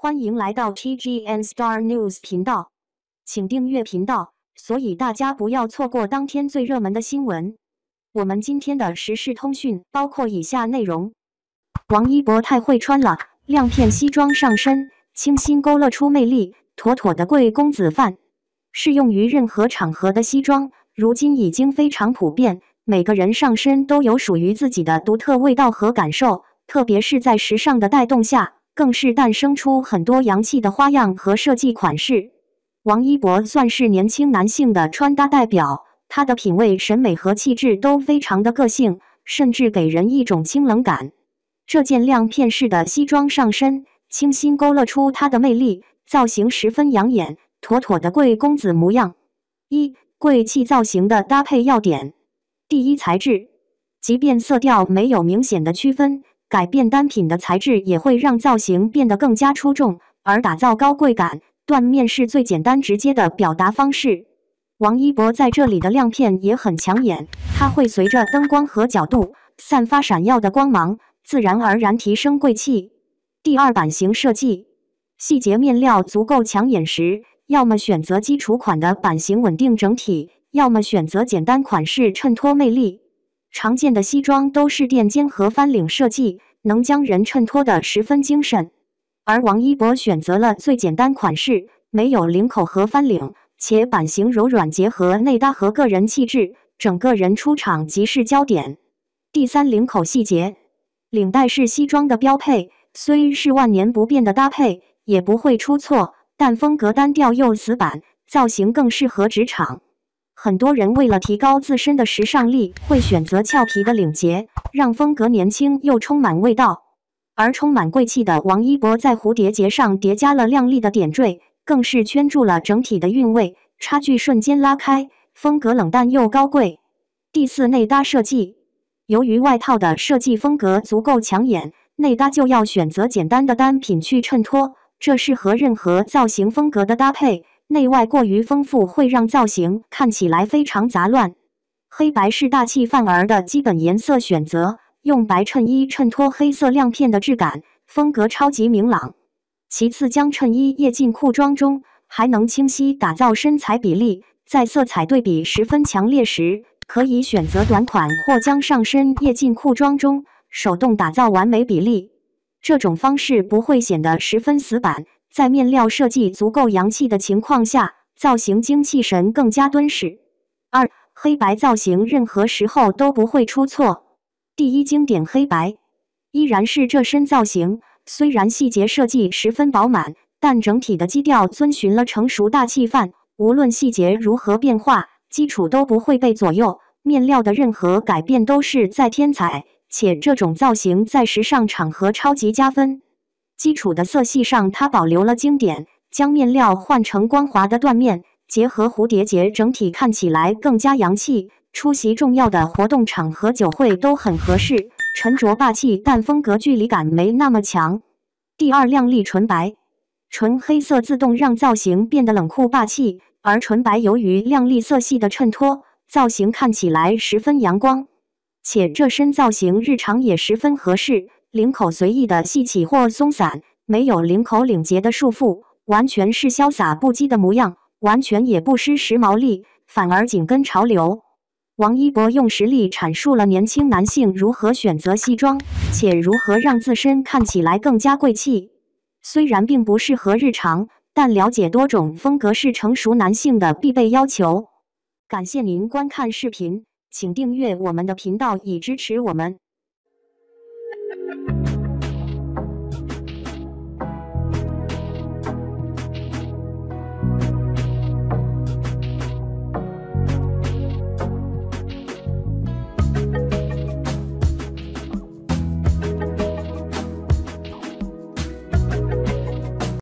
欢迎来到 TGN Star News 频道，请订阅频道，所以大家不要错过当天最热门的新闻。我们今天的时事通讯包括以下内容：王一博太会穿了，亮片西装上身，清新勾勒出魅力，妥妥的贵公子范。适用于任何场合的西装，如今已经非常普遍，每个人上身都有属于自己的独特味道和感受，特别是在时尚的带动下。更是诞生出很多洋气的花样和设计款式。王一博算是年轻男性的穿搭代表，他的品味、审美和气质都非常的个性，甚至给人一种清冷感。这件亮片式的西装上身，清新勾勒出他的魅力，造型十分养眼，妥妥的贵公子模样。一贵气造型的搭配要点：第一，材质，即便色调没有明显的区分。改变单品的材质也会让造型变得更加出众，而打造高贵感，缎面是最简单直接的表达方式。王一博在这里的亮片也很抢眼，它会随着灯光和角度散发闪耀的光芒，自然而然提升贵气。第二版型设计，细节面料足够抢眼时，要么选择基础款的版型稳定整体，要么选择简单款式衬托魅力。常见的西装都是垫肩和翻领设计。能将人衬托得十分精神，而王一博选择了最简单款式，没有领口和翻领，且版型柔软，结合内搭和个人气质，整个人出场即是焦点。第三，领口细节，领带是西装的标配，虽是万年不变的搭配，也不会出错，但风格单调又死板，造型更适合职场。很多人为了提高自身的时尚力，会选择俏皮的领结，让风格年轻又充满味道。而充满贵气的王一博在蝴蝶结上叠加了亮丽的点缀，更是圈住了整体的韵味，差距瞬间拉开，风格冷淡又高贵。第四内搭设计，由于外套的设计风格足够抢眼，内搭就要选择简单的单品去衬托，这适合任何造型风格的搭配。内外过于丰富会让造型看起来非常杂乱。黑白是大气范儿的基本颜色选择，用白衬衣衬托黑色亮片的质感，风格超级明朗。其次，将衬衣掖进裤装中，还能清晰打造身材比例。在色彩对比十分强烈时，可以选择短款，或将上身掖进裤装中，手动打造完美比例。这种方式不会显得十分死板。在面料设计足够洋气的情况下，造型精气神更加敦实。二黑白造型任何时候都不会出错。第一经典黑白依然是这身造型，虽然细节设计十分饱满，但整体的基调遵循了成熟大气范。无论细节如何变化，基础都不会被左右。面料的任何改变都是在天才，且这种造型在时尚场合超级加分。基础的色系上，它保留了经典，将面料换成光滑的缎面，结合蝴蝶结，整体看起来更加洋气。出席重要的活动场合、酒会都很合适，沉着霸气，但风格距离感没那么强。第二，亮丽纯白、纯黑色自动让造型变得冷酷霸气，而纯白由于亮丽色系的衬托，造型看起来十分阳光，且这身造型日常也十分合适。领口随意的系起或松散，没有领口领结的束缚，完全是潇洒不羁的模样，完全也不失时髦力，反而紧跟潮流。王一博用实力阐述了年轻男性如何选择西装，且如何让自身看起来更加贵气。虽然并不适合日常，但了解多种风格是成熟男性的必备要求。感谢您观看视频，请订阅我们的频道以支持我们。